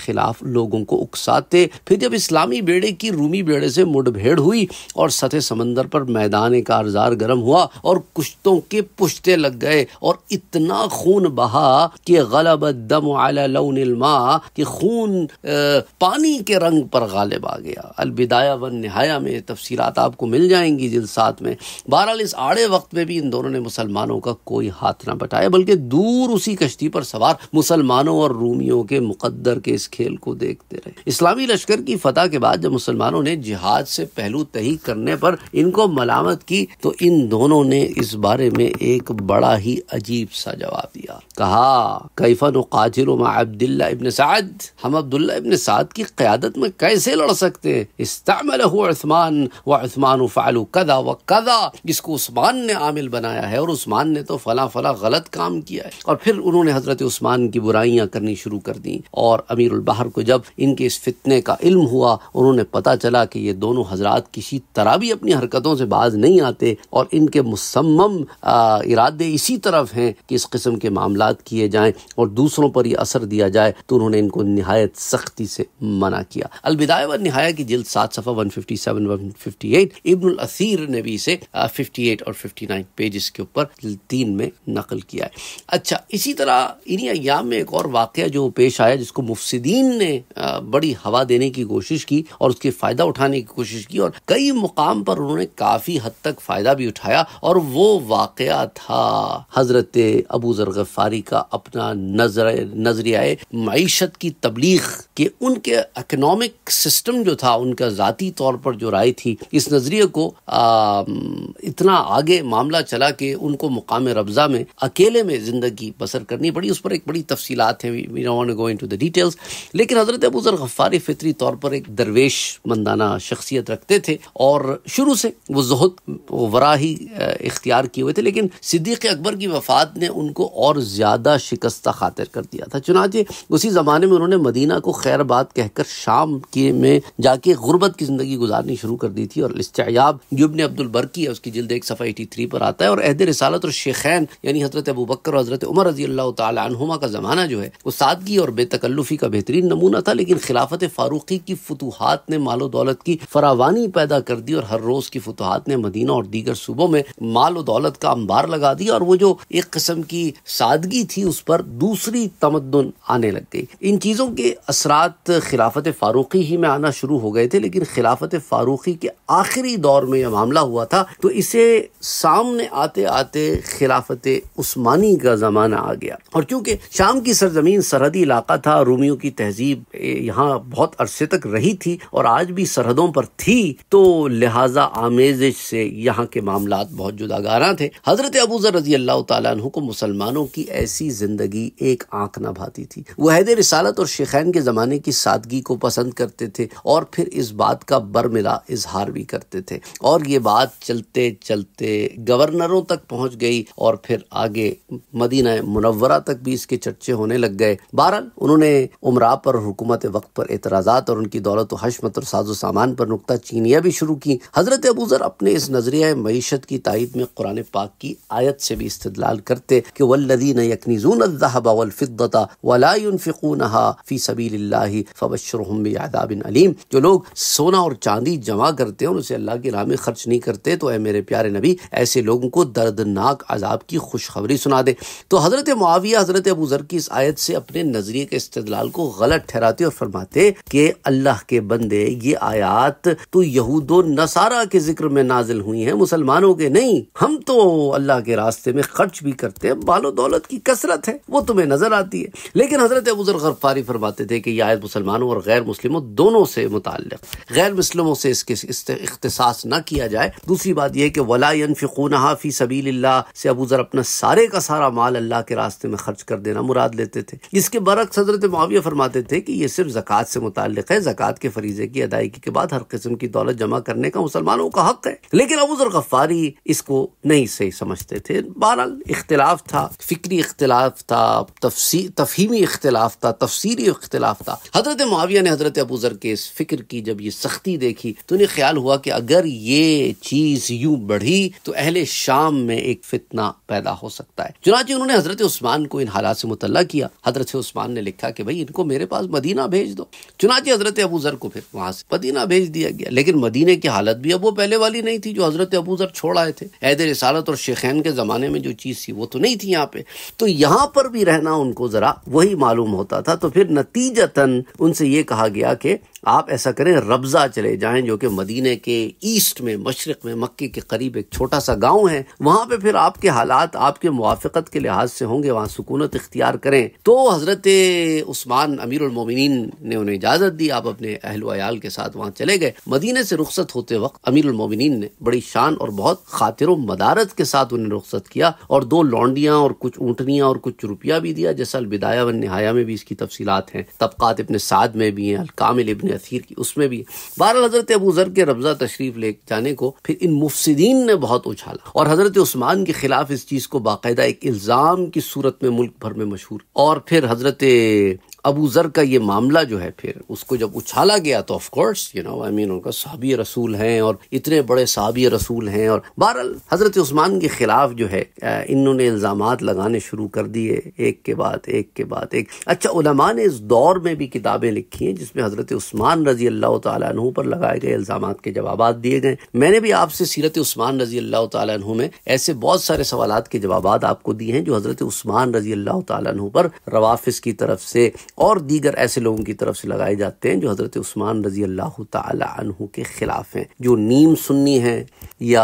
खिलाफ लोगों को उकसाते फिर जब इस्लामी बेड़े की रूमी बेड़े से मुठभेड़ हुई और सतह समंदर पर मैदान कारजार गर्म हुआ और कुश्तों के पुश्ते लग गए और इतना खून बहा कि गलब दम आला लौन कि खून पानी के रंग पर गालिब आ गया अलविदाया व नहाया में तफसीलात आपको मिल जाएंगी जिन साथ में बहरहाल इस आड़े वक्त में भी इन दोनों ने मुसलमानों का कोई हाथ ना बटाया बल्कि दूर उसी कश्ती पर सवार मुसलमानों और रूमियों के मुकद्दर के इस खेल को देखते रहे इस्लामी लश्कर की फतह के बाद जब मुसलमानों ने जिहाद से पहलू तही करने पर इनको मलामत की तो इन दोनों ने इस बारे में एक बड़ा ही अजीब सा जवाब दिया कहा कैफन काजिर अब्दुल्ला इबन साद हम अब्दुल्ला इबन साद की क्यादत में कैसे लड़ सकते उस्मान व उस्मान फ़ालू कदा व कदा जिसको उस्मान ने आमिल बनाया है और उस्मान ने तो फला फला गलत काम किया है और फिर उन्होंने हज़रत उस्मान की बुराइयां करनी शुरू कर दी और अमीर बहर को जब इनके इस फितने का इल्म हुआ उन्होंने पता चला कि ये दोनों हजरात किसी तरह भी अपनी हरकतों से बाज नहीं आते और इनके मुसम्म इरादे इसी तरफ हैं कि इस किस्म के मामला किए जाएँ और दूसरों पर यह असर दिया जाए तो उन्होंने इनको नहायत सख्ती से मना किया अलविदा व आया कि जिल्द सात सफा one one fifty seven fifty eight इब्नुल असीर ने भी इसे फिफ्टी एट और फिफ्टी नाइन पेजेस के ऊपर तीन में नकल किया है अच्छा इसी तरह इन्हीं अयाम में एक और वाक़ जो पेश आया जिसको मुफसदीन ने बड़ी हवा देने की कोशिश की और उसके फ़ायदा उठाने की कोशिश की और कई मुकाम पर उन्होंने काफ़ी हद तक फ़ायदा भी उठाया और वो वाक़ था हज़रत अबू जरगफारी का अपना नजर नजरिया मीशत की तबलीग के उनके इकनॉमिक सिस्टम सिस्टम जो था उनका ज़ाती तौर पर जो राय थी इस नज़रिए को आ, इतना आगे मामला चला कि उनको मुकाम रबजा में अकेले में ज़िंदगी बसर करनी पड़ी उस पर एक बड़ी तफसीत है डिटेल्स लेकिन हज़रत अबूज़र गफ्फार फितरी तौर पर एक दरवेश मंदाना शख्सियत रखते थे और शुरू से वो जहद वरा ही इख्तियार किए हुए थे लेकिन सिद्दीक़ अकबर की वफात ने उनको और ज़्यादा शिकस्त खातिर कर दिया था चुनाचे उसी ज़माने में उन्होंने मदीना को खैरबाद कहकर शाम के में जाके गुर्बत की ज़िंदगी गुजारनी शुरू कर दी थी और इस्तेयाब जुबन बरकी है उसकी जिल्द एक सफ़ा एटी थ्री पर आता है और अहद रसालत और शेखैन यानी हज़रत अबू बकर और हज़रत उमर रजी अल्लाह तुमा का ज़माना जो है वो सादगी और बेतकल्लुफ़ी का बेहतरीन नमूना था लेकिन खिलाफत फ़ारूकी की फतूहत ने मालो दौलत की फरावानी पैदा कर दी और हर रोज़ की फतूहत ने मदीना और दीगर सूबों में माल दौलत का अंबार लगा दिया और वो जो एक किस्म की सादगी थी उस पर दूसरी तमदन आने लग गई इन चीज़ों के असरात खिलाफत फ़ारूकी ही में आना होना शुरू हो गए थे लेकिन खिलाफत फारूकी के आखिरी दौर में यह मामला हुआ था तो इसे सामने आते आते खिलाफत उस्मानी का ज़माना आ गया और क्योंकि शाम की सरजमीन सरहदी इलाका था रूमियों की तहजीब यहाँ बहुत अरसे तक रही थी और आज भी सरहदों पर थी तो लिहाजा आमेजिश से यहाँ के मामला बहुत जुदागारा थे हजरत अबूजर रजी अल्लाह तु को मुसलमानों की ऐसी जिंदगी एक आंख न भाती थी वहद रिसालत और शेखैन के ज़माने की सादगी को पसंद करते थे और फिर इस बात का बरमिला इजहार भी करते थे और ये बात चलते चलते गवर्नरों तक पहुंच गई और फिर आगे मदीना मुनवरा तक भी इसके चर्चे होने लग गए बहरहाल उन्होंने उमरा पर हुकूमत वक्त पर एतराज़ा और उनकी दौलत हशमत और साजो सामान पर नुकता चीनियाँ भी शुरू की हज़रत अबूज़र अपने इस नज़रिया मीशत की तायद में कुरान पाक की आयत से भी इस्तलाल करते कि वल्लदीन यकनीजून फ़ी सबी फ़बशरहम आदाबिन अलीम लेकिन जो लोग सोना और चांदी जमा करते हैं और उसे अल्लाह की राह में खर्च नहीं करते तो ऐ मेरे प्यारे नबी ऐसे लोगों को दर्दनाक अजाब की खुशखबरी सुना दे तो हजरत मुआविया हजरत अबू जर की इस आयत से अपने नजरिए के इस्तलाल को गलत ठहराते और फरमाते कि अल्लाह के बंदे ये आयात तो यहूद नसारा के जिक्र में नाजिल हुई है मुसलमानों के नहीं हम तो अल्लाह के रास्ते में खर्च भी करते हैं बालो दौलत की कसरत है वो तुम्हें नजर आती है लेकिन हजरत अबूजर गरफारी फरमाते थे कि यह आयत मुसलमानों और गैर मुस्लिमों दोनों से से मुतल गैर मुस्लिमों से इसके अख्तसास न किया जाए दूसरी बात यह कि वला यनफ़िकून हाफ़ी सबील से अबू ज़र अपना सारे का सारा माल अल्लाह के रास्ते में खर्च कर देना मुराद लेते थे इसके बरक़ हजरत माविया फरमाते थे कि यह सिर्फ जक़ात से मुतल है जक़ात के फरीजे की अदायगी के बाद हर किस्म की दौलत जमा करने का मुसलमानों का हक है लेकिन अबू ज़र गफ्फारी इसको नहीं सही समझते थे बहरहाल इख्तलाफ था फिक्री इख्तलाफ था तफहीमी इख्तलाफ था तफसीरी इख्तलाफ था हजरत माविया ने हजरत अबूजर के इस फिक्र की जब ये सख्ती देखी तो उन्हें ख्याल हुआ कि अगर ये चीज यूं बढ़ी तो अहले शाम में एक फितना पैदा हो सकता है चुनाची उन्होंने हजरत उस्मान को इन हालात से मुतल किया हजरत उस्मान ने लिखा कि भाई इनको मेरे पास मदीना भेज दो चुनाची हजरत अबू जर को फिर वहां से मदीना भेज दिया गया लेकिन मदीने की हालत भी अब वो पहले वाली नहीं थी जो हजरत अबू जर छोड़ आए थे ऐद रसालत और शेखैन के जमाने में जो चीज थी वो तो नहीं थी यहाँ पे तो यहाँ पर भी रहना उनको जरा वही मालूम होता था तो फिर नतीजतन उनसे ये कहा गया कि आप ऐसा करें रबजा चले जाएं जो कि मदीने के ईस्ट में मशरक़ में मक्के के करीब एक छोटा सा गांव है वहां पे फिर आपके हालात आपके मुआफ़त के लिहाज से होंगे वहां सुकूनत इख्तियार करें तो हज़रत उस्मान अमीर उलमोमिन ने उन्हें इजाज़त दी आप अपने अहलोयाल के साथ वहाँ चले गए मदीने से रुख्सत होते वक्त अमीर उलमोमिन ने बड़ी शान और बहुत खातिर मदारत के साथ उन्हें रुख्सत किया और दो लौंडिया और कुछ ऊँटनिया और कुछ रुपया भी दिया जैसा अलबिदाया व नहाया में भी इसकी तफसीत हैं तबक़ात इबन साद में भी हैं अलकामिल इबन अथीर की उसमें भी बहरहाल हजरत अबू जर के रबजा तशरीफ ले जाने को फिर इन मुफसदीन ने बहुत उछाला और हजरत उस्मान के खिलाफ इस चीज़ को बाकायदा एक इल्ज़ाम की सूरत में मुल्क भर में मशहूर और फिर हजरत अबू ज़र का ये मामला जो है फिर उसको जब उछाला गया तो of course you know I mean उनका सहाबी रसूल हैं और इतने बड़े सहाबी रसूल हैं और बहरल हज़रत उस्मान के ख़िलाफ़ जो है इन्होंने इल्ज़ाम लगाने शुरू कर दिए एक के बाद एक के बाद एक अच्छा उलमा ने इस दौर में भी किताबें लिखी हैं जिसमें हज़रत उस्मान रजी अल्लाह तु पर लगाए गए इल्ज़ाम के जवाब दिए गए मैंने भी आपसे सीरत उस्मान रजी अल्लाह तु में ऐसे बहुत सारे सवाल के जवाब आपको दिए हैं जो हज़रत उस्मान रजी अल्लाह तु पर रवाफिस की तरफ से और दीगर ऐसे लोगों की तरफ से लगाए जाते हैं जो हज़रत उस्मान रजी अल्लाह तहु के ख़िलाफ़ हैं जो नीम सुन्नी हैं या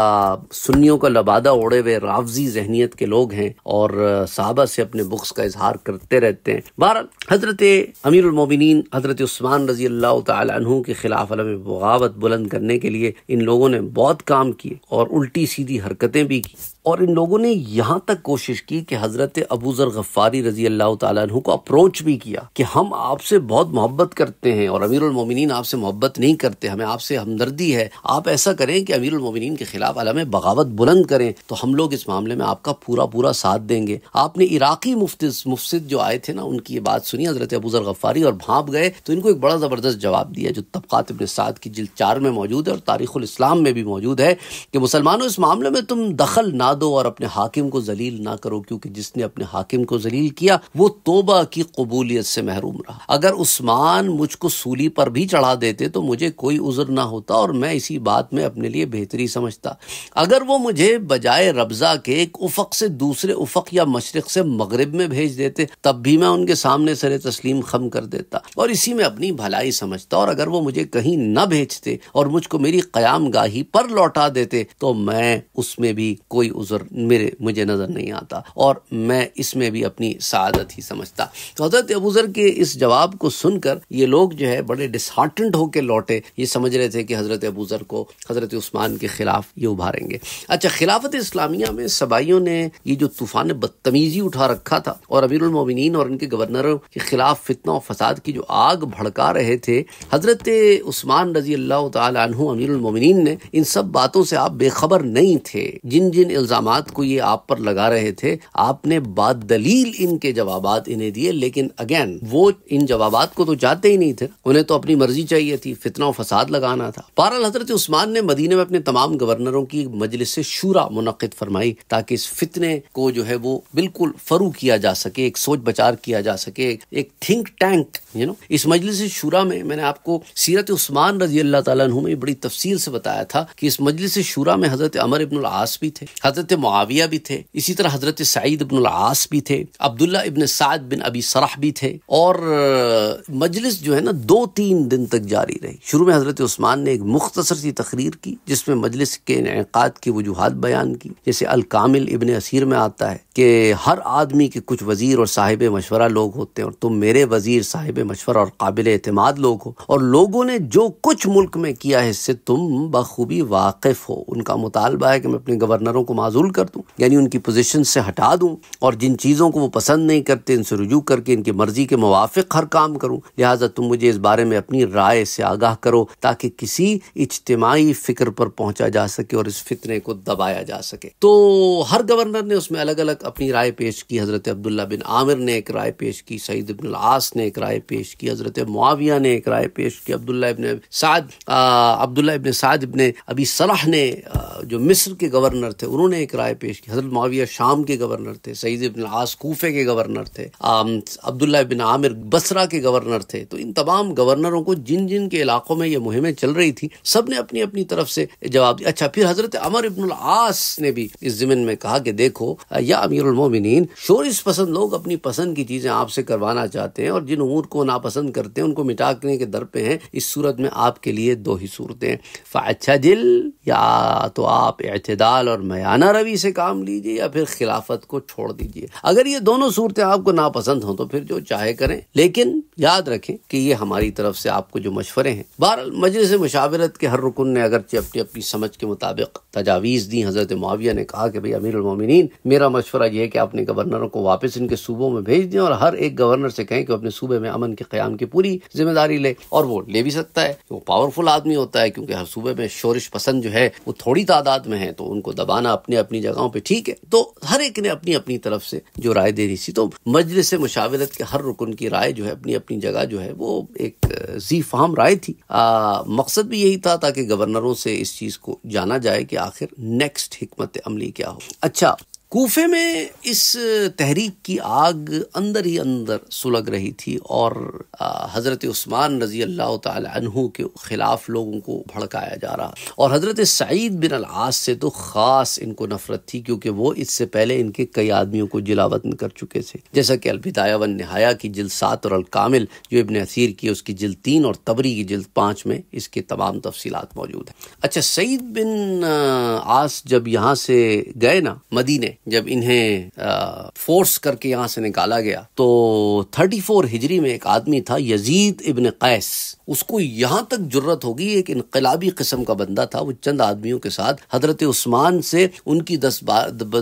सुन्नियों का लबादा ओढ़े हुए रावजी जहनीत के लोग हैं और साहबा से अपने बुक्स का इजहार करते रहते हैं बहरहाल हज़रत अमीरमिन हज़रत उस्मान रजी अल्लाह तहु के ख़िलाफ़ अलम बगावत बुलंद करने के लिए इन लोगों ने बहुत काम किए और उल्टी सीधी हरकतें भी की और इन लोगों ने यहाँ तक कोशिश की कि हज़रत अबूजर गफ्फारी रजी अल्लाह तु को अप्रोच भी किया कि हम आपसे बहुत मोहब्बत करते हैं और अमीर उलमोमिन आपसे मोहब्बत नहीं करते हमें आपसे हमदर्दी है आप ऐसा करें कि अमीर उलमोमिन के खिलाफ अलम बगावत बुलंद करें तो हम लोग इस मामले में आपका पूरा पूरा साथ देंगे आपने इराकी मुफसद जो आए थे ना उनकी ये बात सुनी हज़रत अबूजर गफ्फारी और भाप गए तो इनको एक बड़ा ज़बरदस्त जवाब दिया जो तबक़ात अपने साद की जिल चार में मौजूद है और तारीख़ल इस्लाम में भी मौजूद है कि मुसलमानों इस मामले में तुम दखल ना ना दो और अपने हाकिम को जलील ना करो क्योंकि जिसने अपने हाकिम को जलील किया वो तोबा की कबूलियत से महरूम रहा अगर उस्मान मुझको सूली पर भी चढ़ा देते तो मुझे कोई उजर ना होता और मैं इसी बात में अपने लिए बेहतरी समझता अगर वो मुझे बजाय रब्जा के एक उफक से दूसरे उफक या मशरक से मगरब में भेज देते तब भी मैं उनके सामने सर तस्लीम खम कर देता और इसी में अपनी भलाई समझता और अगर वो मुझे कहीं न भेजते और मुझको मेरी क्याम गाही पर लौटा देते तो मैं उसमें भी कोई उज़र मेरे मुझे नज़र नहीं आता और मैं इसमें भी अपनी सदत ही समझता हज़रत अबूज़र के इस जवाब को सुनकर ये लोग जो है बड़े डिसहार्टेंट होकर लौटे ये समझ रहे थे कि हज़रत अबूज़र को हज़रत उस्मान के ख़िलाफ़ ये उभारेंगे अच्छा खिलाफत इस्लामिया में सबाइयों ने ये जो तूफ़ान बदतमीज़ी उठा रखा था और अमीरमिन और इनके गवर्नरों के ख़िलाफ़ फितना और फसाद की जो आग भड़का रहे थे हज़रत उस्मान रजी अल्लाह तमीरमिन ने इन सब बातों से आप बेखबर नहीं थे जिन जिन इल्ज़ाम को ये आप पर लगा रहे थे आपने बाद दलील इनके जवाब इन्हें दिए लेकिन अगेन वो इन जवाब को तो जाते ही नहीं थे उन्हें तो अपनी मर्जी चाहिए थी फितना फसाद लगाना था पारल हजरत उस्मान ने मदीने में अपने तमाम गवर्नरों की मजलिस शूरा मुनद फरमाई ताकि इस फितने को जो है वो बिल्कुल फरू किया जा सके एक सोच बचार किया जा सके एक थिंक टैंक यू नो इस मजलिस शूरा में मैंने आपको सीरत उस्मान रजी अल्लाह तुम्हें बड़ी तफसील से बताया था कि इस मजलिस शूरा में हजरत अमर इबन आस भी थे हजरत हजरत मुआविया भी थे इसी तरह हजरत सईद अब्न आस भी थे अब्दुल्ला इबन साद बिन अबी सराह भी थे और मजलिस जो है ना दो तीन दिन तक जारी रही शुरू में हजरत उस्मान ने एक मुख्तर सी तकरीर की जिसमें मजलिस के इनका की वजूहत बयान की जैसे अल कामिल इबन असीर में आता है कि हर आदमी के कुछ वजीर और साहिब मशवरा लोग होते हैं और तुम मेरे वजीर साहिब मशवरा और काबिल अतमाद लोग हो और लोगों ने जो कुछ मुल्क में किया है इससे तुम बखूबी वाकफ हो उनका मुतालबा है कि मैं अपने गवर्नरों को माज माजूल कर दूँ यानी उनकी पोजिशन से हटा दूँ और जिन चीज़ों को वो पसंद नहीं करते इनसे रुजू करके इनकी मर्ज़ी के मुआफ़ हर काम करूँ लिहाजा तुम मुझे इस बारे में अपनी राय से आगाह करो ताकि किसी इज्तमाही फिक्र पर पहुँचा जा सके और इस फितने को दबाया जा सके तो हर गवर्नर ने उसमें अलग अलग अपनी राय पेश की हज़रत अब्दुल्ला बिन आमिर ने एक राय पेश की सईद अब आस ने एक राय पेश की हज़रत मुआविया ने एक राय पेश की अब्दुल्ला इबन साद अब्दुल्ला इबन साद इबन अभी सलाह ने जो मिस्र के गवर्नर थे उन्होंने उन्होंने एक राय पेश की हजरत माविया शाम के गवर्नर थे सईद इबिन आस कूफे के गवर्नर थे अब्दुल्ला बिन आमिर बसरा के गवर्नर थे तो इन तमाम गवर्नरों को जिन जिन के इलाकों में ये मुहिमें चल रही थी सब ने अपनी अपनी तरफ से जवाब दिया अच्छा फिर हजरत अमर इबन आस ने भी इस जमीन में कहा कि देखो या अमीर अमीरमिन शोरिस पसंद लोग अपनी पसंद की चीजें आपसे करवाना चाहते हैं और जिन उमूर को नापसंद करते हैं उनको मिटाकने के दर पे हैं इस सूरत में आपके लिए दो ही सूरतें फाचा दिल अच्छा या तो आप एतदाल और मयाना मियाँ से काम लीजिए या फिर खिलाफत को छोड़ दीजिए अगर ये दोनों सूरतें आपको नापसंद हों तो फिर जो चाहे करें लेकिन याद रखें कि ये हमारी तरफ से आपको जो मशवरे हैं बहरहाल मजलिस मुशावरत के हर रुकन ने अगर अपनी अपनी समझ के मुताबिक तजावीज़ दी हज़रत माविया ने कहा कि भाई अमीर मेरा मशवरा यह है कि आपने गवर्नरों को वापस इनके सूबों में भेज दें और हर एक गवर्नर से कहें कि अपने सूबे में अमन के क्याम की पूरी जिम्मेदारी ले और वो ले भी सकता है वो पावरफुल आदमी होता है क्योंकि हर सूबे में शोरिश पसंद जो है वो थोड़ी तादाद में है तो उनको दबाना अपने अपनी जगहों पे ठीक है तो हर एक ने अपनी अपनी तरफ से जो राय दे रही थी तो मजलिस मुशावरत के हर रुकन की राय जो है अपनी अपनी जगह जो है वो एक जी फाहम राय थी आ, मकसद भी यही था ताकि गवर्नरों से इस चीज को जाना जाए कि आखिर नेक्स्ट हमत अमली क्या हो अच्छा कोफे में इस तहरीक की आग अंदर ही अंदर सुलग रही थी और हज़रत उस्मान रजी अल्लाह तहु के ख़िलाफ़ लोगों को भड़काया जा रहा और हज़रत सईद बिन अलास से तो ख़ास इनको नफ़रत थी क्योंकि वो इससे पहले इनके कई आदमियों को जिलावतन कर चुके थे जैसा कि अलविदाया वन नहाया की जल्द सात और अलकामिल जो इबन असीर की उसकी जल्द तीन और तबरी की जल्द पाँच में इसके तमाम तफसीत मौजूद हैं अच्छा सईद बिन आस जब यहाँ से गए ना मदीने जब इन्हें आ, फोर्स करके यहाँ से निकाला गया तो 34 हिजरी में एक आदमी था यजीद इबन कैस उसको यहाँ तक जरूरत होगी एक इनकलाबी किस्म का बंदा था वो चंद आदमियों के साथ हजरत उस्मान से उनकी दस्त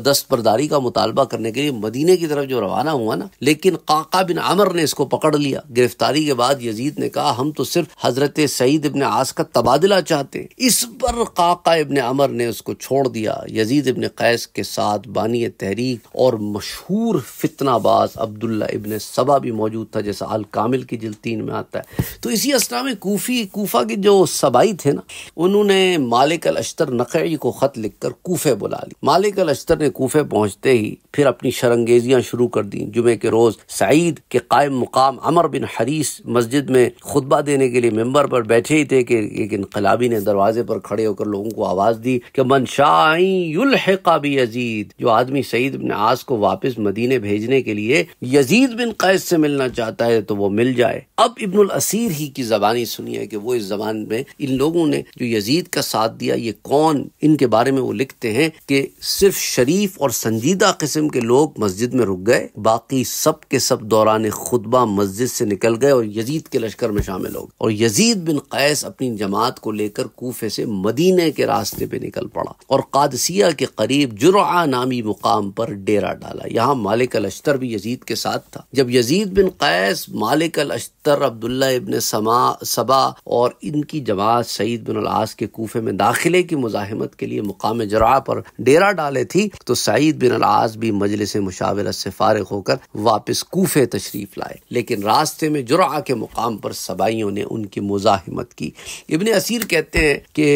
दस्तबरदारी का मुतालबा करने के लिए मदीने की तरफ जो रवाना हुआ ना लेकिन काका बिन अमर ने इसको पकड़ लिया गिरफ्तारी के बाद यजीद ने कहा हम तो सिर्फ हजरत सईद इबन आस का तबादला चाहते इस पर काका इबन अमर ने उसको छोड़ दिया यजीद इबन कैस के साथ बानी ज़बानी तहरीक और मशहूर फितनाबाज अब्दुल्ला इबन सबा भी मौजूद था जैसा अल कामिल की जल में आता है तो इसी असना में कोफ़ी कोफ़ा के जो सबाई थे ना उन्होंने मालिक अल अश्तर नकई को ख़त लिख कर कोफ़े बुला ली मालिक अल अश्तर ने कोफ़े पहुँचते ही फिर अपनी शरंगेजियाँ शुरू कर दी जुमे के रोज़ सईद के कायम मुकाम अमर बिन हरीस मस्जिद में खुतबा देने के लिए मेम्बर पर बैठे ही थे कि एक इनकलाबी ने दरवाजे पर खड़े होकर लोगों को आवाज़ दी कि मनशाई युल भी अजीद जो आदमी सईद बिन आस को वापस मदीने भेजने के लिए यजीद बिन कैस से मिलना चाहता है तो वो मिल जाए अब इब्नुल असीर ही की जबानी सुनिए कि वो इस जबान में इन लोगों ने जो यजीद का साथ दिया ये कौन इनके बारे में वो लिखते हैं कि सिर्फ शरीफ और संजीदा किस्म के लोग मस्जिद में रुक गए बाकी सब के सब दौरान खुतबा मस्जिद से निकल गए और यजीद के लश्कर में शामिल हो गए और यजीद बिन कैस अपनी जमात को लेकर कूफे से मदीने के रास्ते पे निकल पड़ा और कादसिया के करीब जुरा नामी मुकाम पर डेरा डाला यहाँ मालिक अल अश्तर भी यजीद के साथ था जब यजीद बिन कैस मालिक अल अश्तर अब्दुल्ला इबन समा सबा और इनकी जमात सईद बिन अलास के कोफे में दाखिले की मुजाहमत के लिए मुकाम जरा पर डेरा डाले थी तो सईद बिन अलास भी मजलिस मुशावरत से फारिग होकर वापस कूफे तशरीफ लाए लेकिन रास्ते में जुरा के मुकाम पर सबाइयों ने उनकी मुजाहमत की इबन असीर कहते हैं कि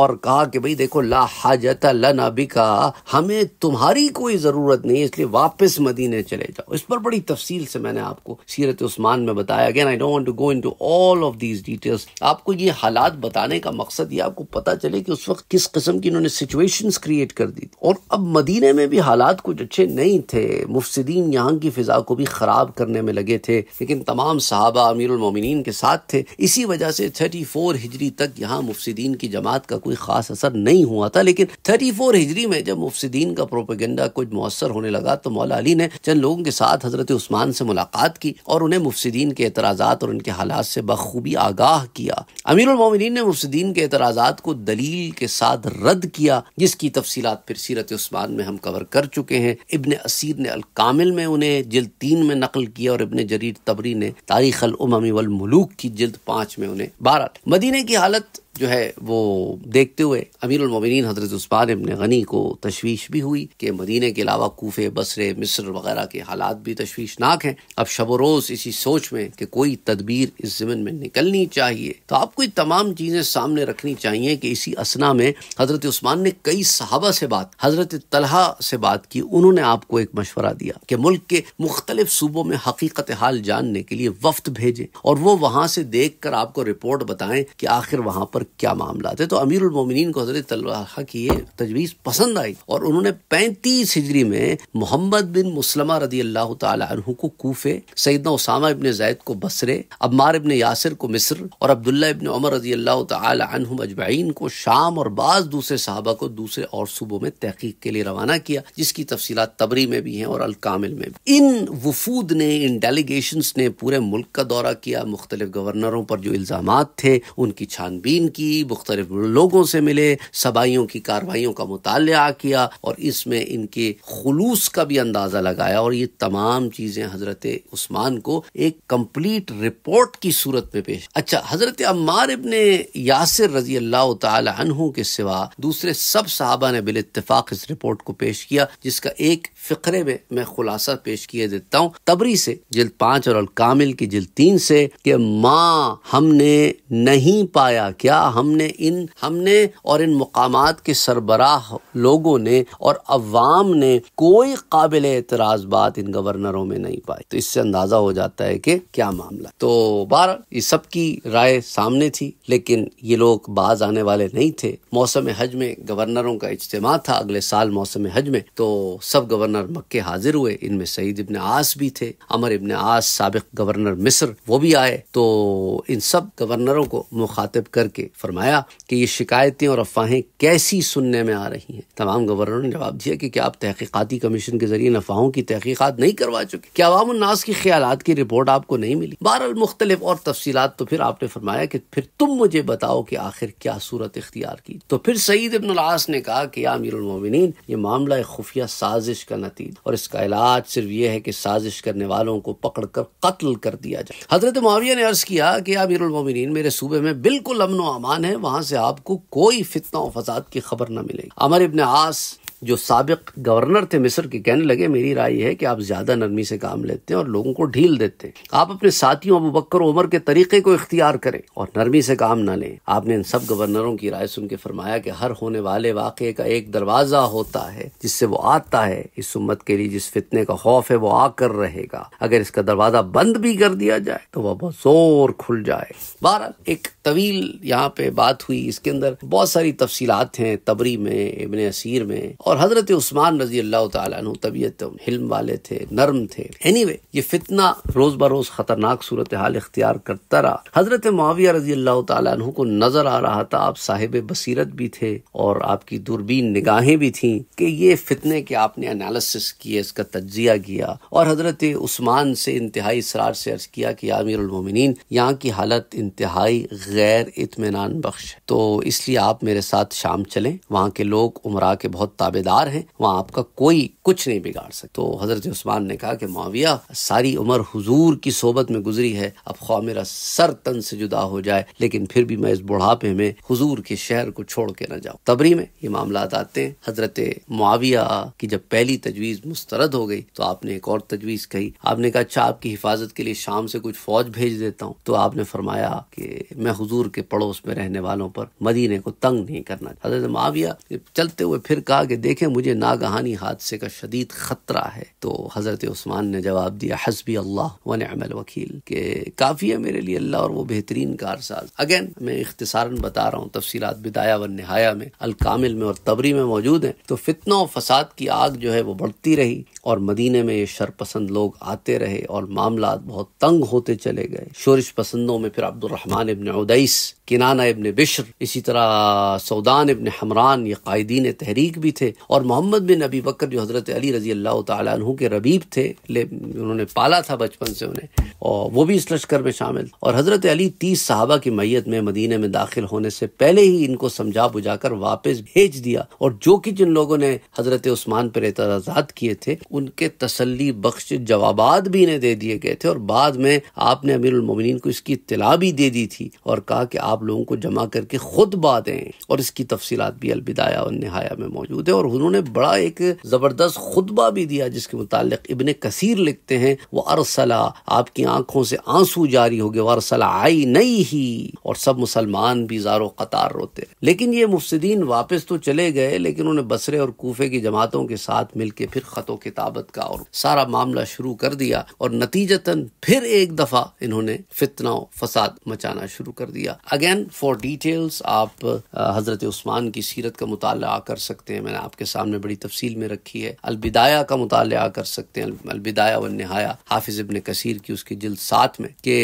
और कहा कि भाई देखो ला हाजत लना बिका हमें तुम्हारी कोई ज़रूरत नहीं इसलिए वापस मदीने चले जाओ इस पर बड़ी तफसील से मैंने आपको सीरत उस्मान में बताया again I don't to go into all of these details आपको ये हालात बताने का मकसद ये आपको पता चले कि उस वक्त किस किस्म की इन्होंने सिचुएशन क्रिएट कर दी और अब मदीने में भी हालात कुछ अच्छे नहीं थे मुफसदीन यहाँ की फिजा को भी ख़राब करने में लगे थे लेकिन तमाम साहबा उलमिन के साथ थे इसी वजह से थर्टी फोर हिजरी तक यहाँ मुफसदीन की जमात का कोई ख़ास असर नहीं हुआ था लेकिन थर्टी फोर हिजरी में जब मुफसदीन का प्रोपेगेंडा कुछ मौसर होने लगा तो मौला अली ने चंद लोगों के साथ हजरत उस्मान से मुलाकात की और उन्हें मुफसदीन के एतराज और उनके हालात से बखूबी आगाह किया अमीर अमीरमिन ने मुफसदीन के एतराज को दलील के साथ रद्द किया जिसकी तफसीत फिर सीरत उस्मान में हम कवर कर चुके हैं इबन असीर ने अलकामिल में उन्हें जल्द तीन में नकल किया और इबन जरीर तबरी ने तारीख अलममी वलमलूक की जल्द पांच में उन्हें बारह मदीने की हालत जो है वो देखते हुए अमीर उलमिन हजरत उस्मान इबन गनी को तशवीश भी हुई कि मदीने के अलावा कोफे बसरे मिस्र वगैरह के हालात भी तशवीशनाक हैं अब शब रोज़ इसी सोच में कि कोई तदबीर इस ज़मन में निकलनी चाहिए तो आपको ये तमाम चीज़ें सामने रखनी चाहिए कि इसी असना में हज़रत उस्मान ने कई सहाबा से बात हज़रत तलहा से बात की उन्होंने आपको एक मशवरा दिया कि मुल्क के मुख्तलिफ सूबों में हकीकत हाल जानने के लिए वफ्त भेजें और वो वहाँ से देख कर आपको रिपोर्ट बताएं कि आखिर वहाँ पर क्या मामला थे तो अमीर उलमोमिन को हजरत तलवा की ये तजवीज़ पसंद आई और उन्होंने पैंतीस हिजरी में मोहम्मद बिन मुसलमा रदी अल्लाह तु को कूफे सईदना उसामा इबन जैद को बसरे अम्मार इबन यासिर को मिस्र और अब्दुल्ला इबन उमर रजी अल्लाह तु अजमाइन को शाम और बाज दूसरे साहबा को दूसरे और सूबों में तहकीक के लिए रवाना किया जिसकी तफसी तबरी में भी है और अलकामिल में भी इन वफूद ने इन डेलीगेशन ने पूरे मुल्क का दौरा किया मुख्तलिफ गवर्नरों पर जो इल्जाम थे उनकी छानबीन की मुख्तलिफ लोगों से मिले सबाइयों की कार्रवाइयों का मुताल किया और इसमें इनके खलूस का भी अंदाज़ा लगाया और ये तमाम चीज़ें हज़रत उस्मान को एक कम्प्लीट रिपोर्ट की सूरत में पेश अच्छा हज़रत अम्मार इबन यासिर रजी अल्लाह तहों के सिवा दूसरे सब साहबा ने बिल इतफाक़ इस रिपोर्ट को पेश किया जिसका एक फिक्रे में मैं खुलासा पेश किए देता हूँ तबरी से जिल्द पांच और कामिल की जिल्द तीन से कि माँ हमने नहीं पाया क्या हमने इन हमने और इन मकाम के सरबराह लोगों ने और अवाम ने कोई काबिल एतराज बात इन गवर्नरों में नहीं पाई तो इससे अंदाजा हो जाता है कि क्या मामला तो बार ये सबकी राय सामने थी लेकिन ये लोग बाज आने वाले नहीं थे मौसम हज में गवर्नरों का इज्तम था अगले साल मौसम हज में तो सब गवर्नर गवर्नर मक्के हाजिर हुए इनमें सईद इब्न आस भी थे अमर इब्न आस सबक गवर्नर मिस्र वो भी आए तो इन सब गवर्नरों को मुखातिब करके फरमाया कि ये शिकायतें और अफवाहें कैसी सुनने में आ रही हैं तमाम गवर्नरों ने जवाब दिया कि क्या आप तहकीकती कमीशन के जरिए अफवाहों की तहकीकत नहीं करवा चुके क्या अवामनास के ख्याल की रिपोर्ट आपको नहीं मिली बहरल मुख्तलिफ और तफसीत तो फिर आपने फरमाया कि फिर तुम मुझे बताओ कि आखिर क्या सूरत इख्तियार की तो फिर सईद इब्न आस ने कहा कि आमिर ये मामला खुफिया साजिश का नतीज और इसका इलाज सिर्फ ये है कि साजिश करने वालों को पकड़ कर कत्ल कर दिया जाए हजरत माविया ने अर्ज किया कि अमीर उलमिन मेरे सूबे में बिल्कुल अमन अमान है वहां से आपको कोई फितना फसाद की खबर न मिलेगी अमर इबन आस जो सबक गवर्नर थे मिस्र के कहने लगे मेरी राय यह है कि आप ज़्यादा नरमी से काम लेते हैं और लोगों को ढील देते हैं आप अपने साथियों अबू बकर उमर के तरीके को इख्तियार करें और नरमी से काम ना लें आपने इन सब गवर्नरों की राय सुन के फरमाया कि हर होने वाले वाक का एक दरवाज़ा होता है जिससे वो आता है इस उम्मत के लिए जिस फितने का खौफ है वो आकर रहेगा अगर इसका दरवाज़ा बंद भी कर दिया जाए तो वह बहुत जोर खुल जाए बारह एक तवील यहाँ पे बात हुई इसके अंदर बहुत सारी तफसीलात हैं तबरी में इबन असीर में और हज़रत उस्मान रजी अल्लाह तु तबीयत तो हिल्म वाले थे नर्म थे एनी anyway, ये फितना रोज़ बरोज़ ख़तरनाक सूरत हाल इख्तियार करता रहा हज़रत माविया रजी अल्लाह तु को नज़र आ रहा था आप साहिब बसीरत भी थे और आपकी दूरबीन निगाहें भी थी कि ये फितने के आपने एनालिसिस किए इसका तजिया किया और हज़रत उस्मान से इंतहाई इसरार से अर्ज किया कि उलमिन यहाँ की हालत इंतहाई गैर इतमान बख्श तो इसलिए आप मेरे साथ शाम चलें वहाँ के लोग उमरा के बहुत ताबे ताबेदार हैं वहाँ आपका कोई कुछ नहीं बिगाड़ सकता तो हजरत उस्मान ने कहा कि माविया सारी उम्र हुजूर की सोबत में गुजरी है अब ख्वा मेरा सर तन से जुदा हो जाए लेकिन फिर भी मैं इस बुढ़ापे में हुजूर के शहर को छोड़ के न जाऊँ तबरी में ये मामला आते हैं हजरत माविया की जब पहली तजवीज मुस्तरद हो गई तो आपने एक और तजवीज कही आपने कहा अच्छा आपकी हिफाजत के लिए शाम से कुछ फौज भेज देता हूँ तो आपने फरमाया कि मैं हुजूर के पड़ोस में रहने वालों पर मदीने को तंग नहीं करना हजरत माविया चलते हुए फिर कहा कि देखें मुझे नागहानी हादसे का शदीद ख़तरा है तो हज़रत उस्मान ने जवाब दिया हसबी अल्लाह वन अमल वकील के काफ़ी है मेरे लिए अल्लाह और वो बेहतरीन कारसाज अगेन मैं इख्तसारन बता रहा हूँ तफसीत बिदाया व नहाया में अलकामिल में और तबरी में मौजूद है तो फितना और फसाद की आग जो है वो बढ़ती रही और मदीने में ये शरपसंद लोग आते रहे और मामला बहुत तंग होते चले गए शोरिश पसंदों में फिर अब्दुलरहमान इबन उदैस किनाना इबन बिश्र इसी तरह सऊदान इबन हमरान ये कायदीन तहरीक भी थे और मोहम्मद बिन अबी बकर जो हज़रत अली रजी अल्लाह के रबीब थे ले उन्होंने पाला था बचपन से उन्हें और वो भी इस लश्कर में शामिल और हज़रत अली तीस साहबा की मैयत में मदीने में दाखिल होने से पहले ही इनको समझा बुझाकर वापस भेज दिया और जो कि जिन लोगों ने हज़रत उस्मान पर एतराज़ात किए थे उनके तसल्ली बख्श जवाब भी इन्हें दे दिए गए थे और बाद में आपने उलमिन को इसकी इतला भी दे दी थी और कहा कि आप लोगों को जमा करके खुद दें और इसकी तफसीत भी अलविदाया और नहाया में मौजूद है और उन्होंने बड़ा एक ज़बरदस्त खुतबा भी दिया जिसके मुतालिक इबन कसीर लिखते हैं वह अरसला आपकी आंखों से आंसू जारी हो गए वह अरसला आई नहीं ही और सब मुसलमान भी जारो कतार रोते लेकिन ये मुफसदीन वापस तो चले गए लेकिन उन्हें बसरे और कूफे की जमातों के साथ मिलकर फिर खतों के खिताबत का और सारा मामला शुरू कर दिया और नतीजतन फिर एक दफा इन्होंने फितना फसाद मचाना शुरू कर दिया अगेन फॉर डिटेल्स आप हजरत उस्मान की सीरत का मुताल कर सकते हैं मैंने आपके सामने बड़ी तफसील में रखी है अलबिदाया का मुताल कर सकते हैं अलबिदाया व नहाया हाफिज इबन कसीर की उसकी जल्द सात में के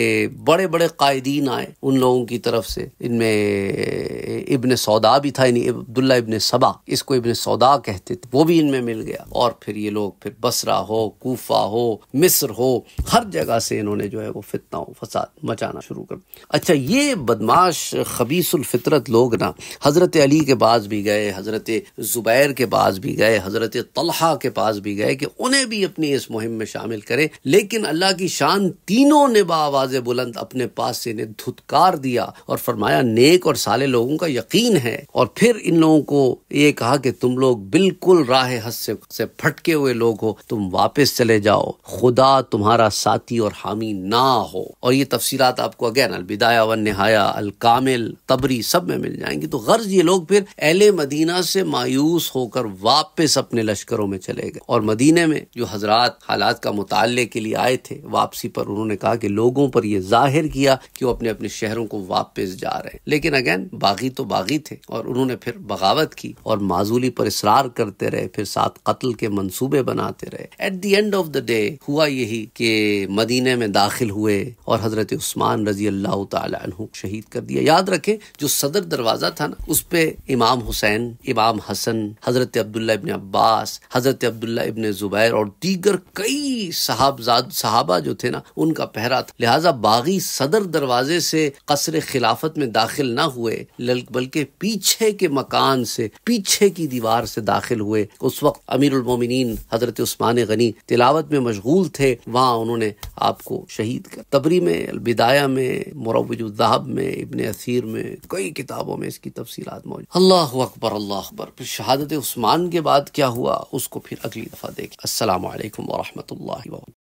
बड़े बड़े कायदीन आए उन लोगों की तरफ से इनमें इबन सौदा भी था यानी अब्दुल्ला इबन सबा इसको इबन सौदा कहते थे वो भी इनमें मिल गया और फिर ये लोग फिर बसरा हो कोफा हो मिस्र हो हर जगह से इन्होंने जो है वो फितना फसाद मचाना शुरू कर अच्छा ये बदमाश खबीसुलफितरत लोग ना हज़रत अली के पास भी गए हज़रत ज़ुबैर के पास भी गए हज़रत तलहा के पास भी गए कि उन्हें भी अपनी इस मुहिम में शामिल करें लेकिन अल्लाह की शान तीनों ने बवाज़ बुलंद अपने पास से इन्हें धुतकार दिया और फरमाया नेक और साले लोगों का यकीन है और फिर इन लोगों को ये कहा कि तुम लोग बिल्कुल राह हद से फटके हुए लोग को तुम वापस चले जाओ खुदा तुम्हारा साथी और हामी ना हो और ये तफसीलात आपको अगैन अलविदाया वन नहाया अल कामिल तबरी सब में मिल जाएंगी तो गर्ज ये लोग फिर एल मदीना से मायूस होकर वापस अपने लश्करों में चले गए और मदीने में जो हजरात हालात का मुताले के लिए आए थे वापसी पर उन्होंने कहा कि लोगों पर यह जाहिर किया कि वो अपने अपने शहरों को वापस जा रहे हैं लेकिन अगेन बागी तो बागी थे और उन्होंने फिर बगावत की और माजूली पर इसरार करते रहे फिर साथ कत्ल के मंसूबे बना बनाते रहे at the end of the day हुआ यही कि मदीने में दाखिल हुए और हजरत उस्मान रजी अल्लाह तु शहीद कर दिया याद रखें जो सदर दरवाज़ा था ना उस पे इमाम हुसैन इमाम हसन हजरत अब्दुल्ला इबन अब्बास हजरत अब्दुल्ला इबन जुबैर और दीगर कई साहबजाद साहबा जो थे ना उनका पहरा था लिहाजा बागी सदर दरवाजे से कसर खिलाफत में दाखिल ना हुए बल्कि पीछे के मकान से पीछे की दीवार से दाखिल हुए उस वक्त अमीर उलमोमिन हजरत हज़रत उस्मान गनी तिलावत में मशगूल थे वहाँ उन्होंने आपको शहीद कर तबरी में अलबिदाया में मुरवजहब में इबन असीर में कई किताबों में इसकी तफसीत मौजूद अल्लाह अकबर अल्लाह अकबर फिर शहादत उस्मान के बाद क्या हुआ उसको फिर अगली दफ़ा देखें असल वरहमल